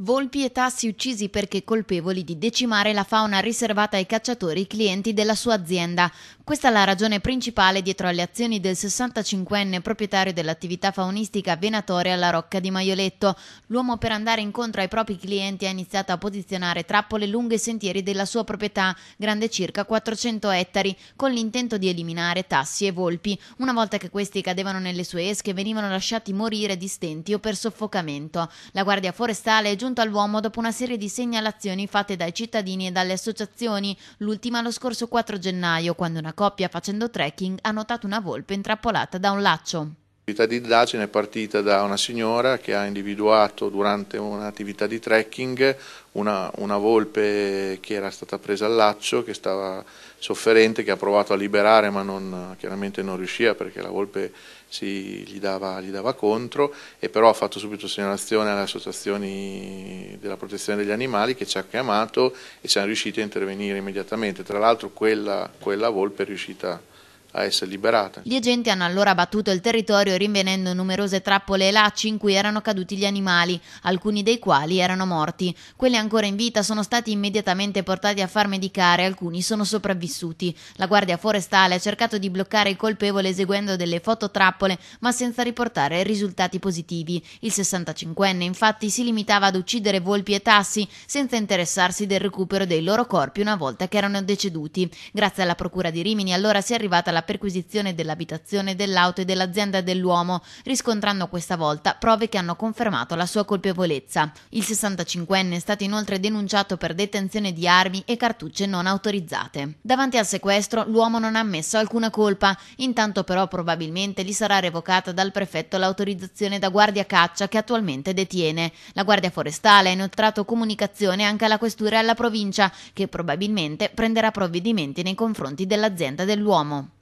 Volpi e Tassi uccisi perché colpevoli di decimare la fauna riservata ai cacciatori clienti della sua azienda. Questa è la ragione principale dietro alle azioni del 65enne proprietario dell'attività faunistica venatoria alla Rocca di Maioletto. L'uomo per andare incontro ai propri clienti ha iniziato a posizionare trappole lungo i sentieri della sua proprietà, grande circa 400 ettari, con l'intento di eliminare tassi e volpi. Una volta che questi cadevano nelle sue esche venivano lasciati morire di stenti o per soffocamento. La Guardia Forestale è giunta giunto all'uomo dopo una serie di segnalazioni fatte dai cittadini e dalle associazioni, l'ultima lo scorso 4 gennaio, quando una coppia facendo trekking ha notato una volpe intrappolata da un laccio. L'attività di indagine è partita da una signora che ha individuato durante un'attività di trekking una, una, volpe che era stata presa al laccio, che stava sofferente, che ha provato a liberare ma non, chiaramente non riusciva perché la volpe si, gli, dava, gli dava contro e però ha fatto subito segnalazione alle associazioni della protezione degli animali che ci ha chiamato e siamo riusciti a intervenire immediatamente. Tra l'altro quella, quella volpe è riuscita a a essere liberata. Gli agenti hanno allora battuto il territorio rinvenendo numerose trappole e lacci in cui erano caduti gli animali, alcuni dei quali erano morti. Quelli ancora in vita sono stati immediatamente portati a far medicare, alcuni sono sopravvissuti. La Guardia Forestale ha cercato di bloccare il colpevole eseguendo delle fototrappole, ma senza riportare risultati positivi. Il 65enne infatti si limitava ad uccidere volpi e tassi senza interessarsi del recupero dei loro corpi una volta che erano deceduti. Grazie alla Procura di Rimini allora si è arrivata alla perquisizione dell'abitazione, dell'auto e dell'azienda dell'uomo, riscontrando questa volta prove che hanno confermato la sua colpevolezza. Il 65enne è stato inoltre denunciato per detenzione di armi e cartucce non autorizzate. Davanti al sequestro l'uomo non ha ammesso alcuna colpa, intanto però probabilmente gli sarà revocata dal prefetto l'autorizzazione da guardia caccia che attualmente detiene. La guardia forestale ha inoltrato comunicazione anche alla questura e alla provincia che probabilmente prenderà provvedimenti nei confronti dell'azienda dell'uomo.